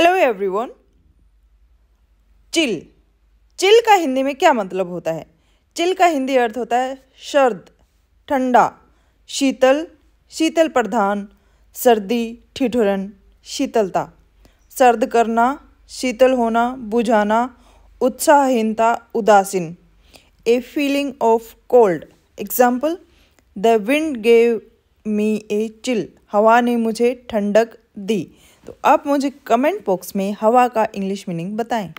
hello everyone chill chill का हिंदी में क्या मतलब होता है चिल का हिंदी अर्थ होता है सर्द ठंडा शीतल शीतल प्रधान सर्दी ठिठुरन शीतलता सर्द करना शीतल होना बुझाना उत्साहहीनता उदासीन a feeling of cold example the wind gave me a chill हवा ने मुझे ठंडक दी तो आप मुझे कमेंट बॉक्स में हवा का इंग्लिश मीनिंग बताएं